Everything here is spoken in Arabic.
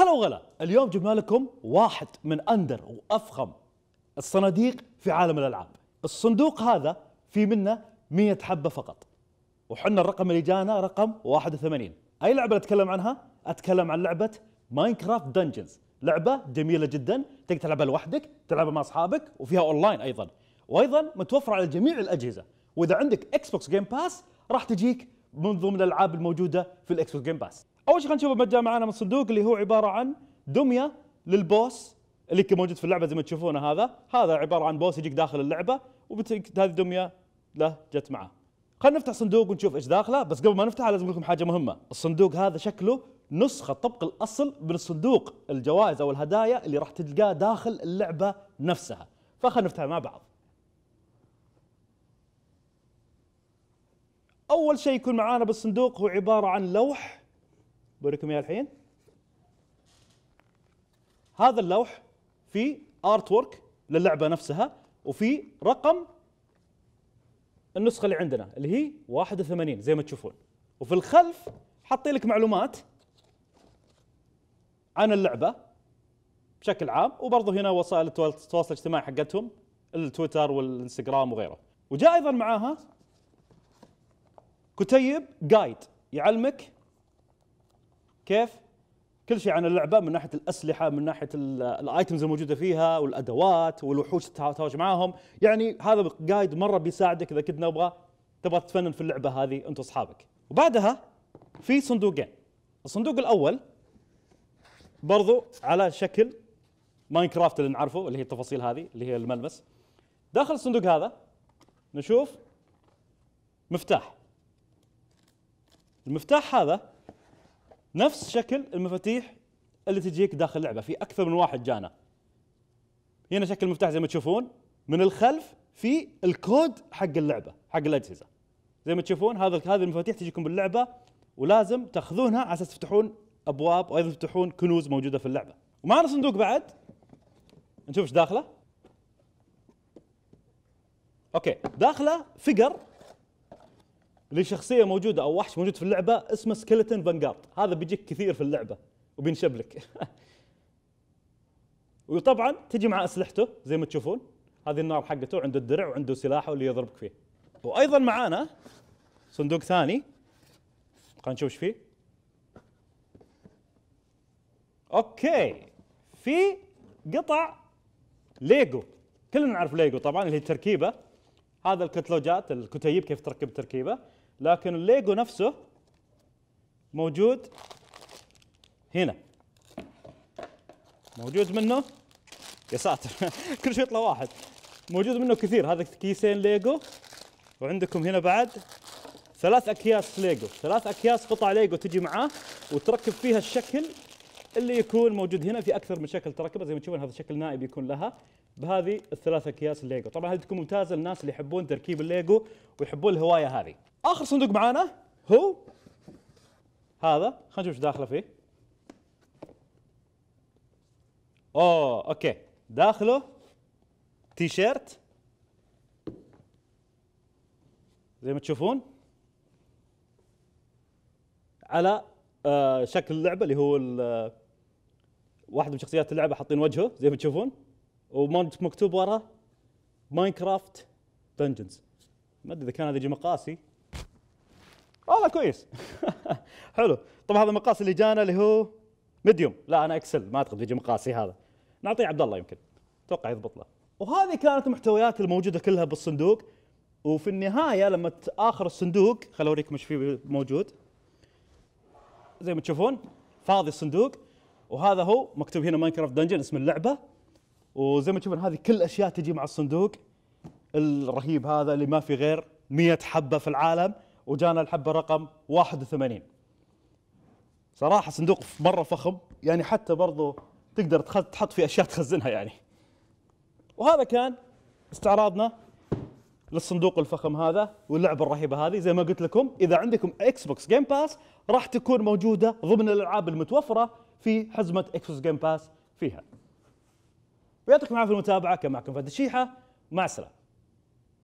هلا وغلا اليوم جبنا لكم واحد من أندر وأفخم الصناديق في عالم الألعاب الصندوق هذا في منه 100 حبة فقط وحنا الرقم اللي جانا رقم 81 أي لعبة أتكلم عنها؟ أتكلم عن لعبة ماينكرافت دنجنز لعبة جميلة جدا تقدر تلعبها لوحدك تلعبها مع أصحابك وفيها أونلاين أيضا وأيضا متوفرة على جميع الأجهزة وإذا عندك إكس بوكس جيم باس راح تجيك من ضمن الألعاب الموجودة في الإكس بوكس جيم باس اول شيء خلينا نشوف المتجر معانا من الصندوق اللي هو عباره عن دميه للبوس اللي موجود في اللعبه زي ما تشوفونه هذا هذا عباره عن بوس يجيك داخل اللعبه وبتجيك هذه الدميه له جت معاه خلينا نفتح صندوق ونشوف ايش داخله بس قبل ما نفتحه لازم اقول لكم حاجه مهمه الصندوق هذا شكله نسخه طبق الاصل من الصندوق الجوائز او الهدايا اللي راح تلقاه داخل اللعبه نفسها فخلينا نفتحها مع بعض اول شيء يكون معانا بالصندوق هو عباره عن لوح بوريكم اياه الحين هذا اللوح فيه ارت وورك للعبه نفسها وفي رقم النسخه اللي عندنا اللي هي 81 زي ما تشوفون وفي الخلف حاطين لك معلومات عن اللعبه بشكل عام وبرضه هنا وسائل التواصل الاجتماعي حقتهم التويتر والانستغرام وغيره وجاء ايضا معاها كتيب جايد يعلمك كيف؟ كل شيء عن اللعبه من ناحيه الاسلحه من ناحيه الايتمز الموجوده فيها والادوات والوحوش تتهاوش معاهم يعني هذا جايد مره بيساعدك اذا كنت نبغى تبغى تتفنن في اللعبه هذه انت واصحابك وبعدها في صندوقين الصندوق الاول برضو على شكل ماينكرافت اللي نعرفه اللي هي التفاصيل هذه اللي هي الملمس داخل الصندوق هذا نشوف مفتاح المفتاح هذا نفس شكل المفاتيح اللي تجيك داخل اللعبه في اكثر من واحد جانا هنا شكل المفتاح زي ما تشوفون من الخلف في الكود حق اللعبه حق الاجهزه زي ما تشوفون هذا هذه المفاتيح تجيكم باللعبه ولازم تاخذونها على اساس تفتحون ابواب وايضا تفتحون كنوز موجوده في اللعبه ومعنا صندوق بعد نشوف ايش داخله اوكي داخله فقر لشخصيه موجوده او وحش موجود في اللعبه اسمه سكلتن فانجارد هذا بيجيك كثير في اللعبه وبينشب لك وطبعا تجي مع اسلحته زي ما تشوفون هذه النار حقته عنده الدرع وعنده سلاحه اللي يضربك فيه وايضا معانا صندوق ثاني خلينا نشوف ايش فيه اوكي في قطع ليجو كلنا نعرف ليجو طبعا اللي هي التركيبه هذا الكتلوجات الكتيب كيف تركب تركيبه لكن الليجو نفسه موجود هنا موجود منه يا ساتر كل شيء يطلع واحد موجود منه كثير هذا كيسين ليجو وعندكم هنا بعد ثلاث اكياس ليجو ثلاث اكياس قطع ليجو تجي معاه وتركب فيها الشكل اللي يكون موجود هنا في اكثر من شكل تركبه زي ما تشوفون هذا الشكل نائب يكون لها بهذه الثلاث اكياس الليجو طبعا هذه تكون ممتازه للناس اللي يحبون تركيب الليجو ويحبون الهوايه هذه اخر صندوق معانا هو هذا خلينا نشوف ايش داخله فيه اوه اوكي داخله تيشيرت زي ما تشوفون على آه شكل اللعبه اللي هو آه، واحد من شخصيات اللعبه حاطين وجهه زي ما تشوفون ومالت مكتوب ورا ماينكرافت دنجنز ما ادري اذا كان هذا يجي مقاسي والله كويس حلو طبعا هذا المقاس اللي جانا اللي هو ميديوم لا انا اكسل ما اعتقد يجي مقاسي هذا نعطيه عبد الله يمكن اتوقع يضبط له وهذه كانت المحتويات الموجوده كلها بالصندوق وفي النهايه لما اخر الصندوق خل اوريكم ايش فيه موجود زي ما تشوفون فاضي الصندوق وهذا هو مكتوب هنا ماينكرافت دنجن اسم اللعبه وزي ما تشوفون هذه كل اشياء تجي مع الصندوق الرهيب هذا اللي ما في غير 100 حبه في العالم وجانا الحبه رقم 81 صراحه صندوق مره فخم يعني حتى برضو تقدر تحط فيه اشياء تخزنها يعني وهذا كان استعراضنا للصندوق الفخم هذا واللعبه الرهيبه هذه زي ما قلت لكم اذا عندكم اكس بوكس جيم باس راح تكون موجوده ضمن الالعاب المتوفره في حزمه اكس بوكس جيم باس فيها ويعطيكم العافيه المتابعه كان معكم فهد الشيحه مع السلامه